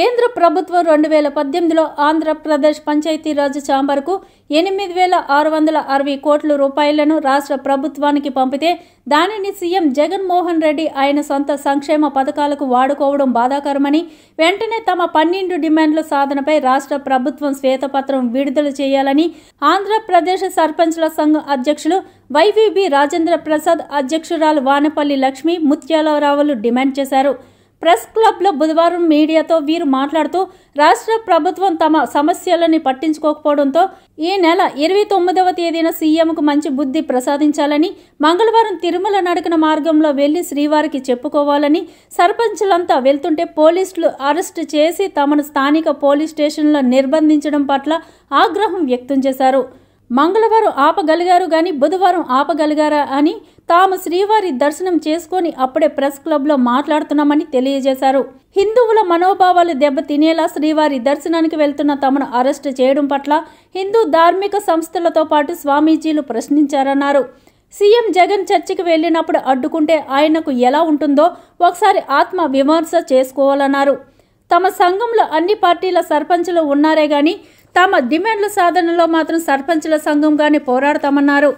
కేంద్ర ప్రభుత్వం రెండు వేల పద్దెనిమిదిలో ఆంధ్రప్రదేశ్ పంచాయతీరాజ్ ఛాంబర్కు ఎనిమిది వేల ఆరు వందల అరవై కోట్ల రూపాయలను రాష్ట్ర ప్రభుత్వానికి పంపితే దానిని సీఎం జగన్మోహన్ రెడ్డి ఆయన సొంత సంక్షేమ పథకాలకు వాడుకోవడం బాధాకరమని వెంటనే తమ పన్నెండు డిమాండ్ల సాధనపై రాష్ట్ర ప్రభుత్వం శ్వేతపత్రం విడుదల చేయాలని ఆంధ్రప్రదేశ్ సర్పంచ్ల సంఘం అధ్యక్షులు వైవీబీ రాజేంద్ర ప్రసాద్ అధ్యక్షురాలు వానపల్లి లక్ష్మి ముత్యాలరావులు డిమాండ్ చేశారు ప్రెస్ క్లబ్లో బుధవారం మీడియాతో వీరు మాట్లాడుతూ రాష్ట్ర ప్రభుత్వం తమ సమస్యలని పట్టించుకోకపోవడంతో ఈ నెల ఇరవై తొమ్మిదవ తేదీన సీఎంకు మంచి బుద్ధి ప్రసాదించాలని మంగళవారం తిరుమల నడకన మార్గంలో వెళ్లి శ్రీవారికి చెప్పుకోవాలని సర్పంచ్లంతా వెళ్తుంటే పోలీసులు అరెస్టు చేసి తమను స్థానిక పోలీస్ స్టేషన్లో నిర్బంధించడం పట్ల ఆగ్రహం వ్యక్తం చేశారు మంగళవారం ఆపగలిగారు కానీ బుధవారం ఆపగలిగారా అని తాము శ్రీవారి దర్శనం చేసుకొని అప్పుడే ప్రెస్ క్లబ్లో మాట్లాడుతున్నామని తెలియజేశారు హిందువుల మనోభావాలు దెబ్బతినేలా శ్రీవారి దర్శనానికి వెళ్తున్న తమను అరెస్ట్ చేయడం పట్ల హిందూ ధార్మిక సంస్థలతో పాటు స్వామీజీలు ప్రశ్నించారన్నారు సీఎం జగన్ చర్చికి వెళ్ళినప్పుడు అడ్డుకుంటే ఆయనకు ఎలా ఉంటుందో ఒకసారి ఆత్మ విమర్శ చేసుకోవాలన్నారు తమ సంఘంలో అన్ని పార్టీల సర్పంచులు ఉన్నారే గాని తమ డిమాండ్ల సాధనలో మాత్రం సర్పంచుల సంఘంగానే పోరాడతామన్నారు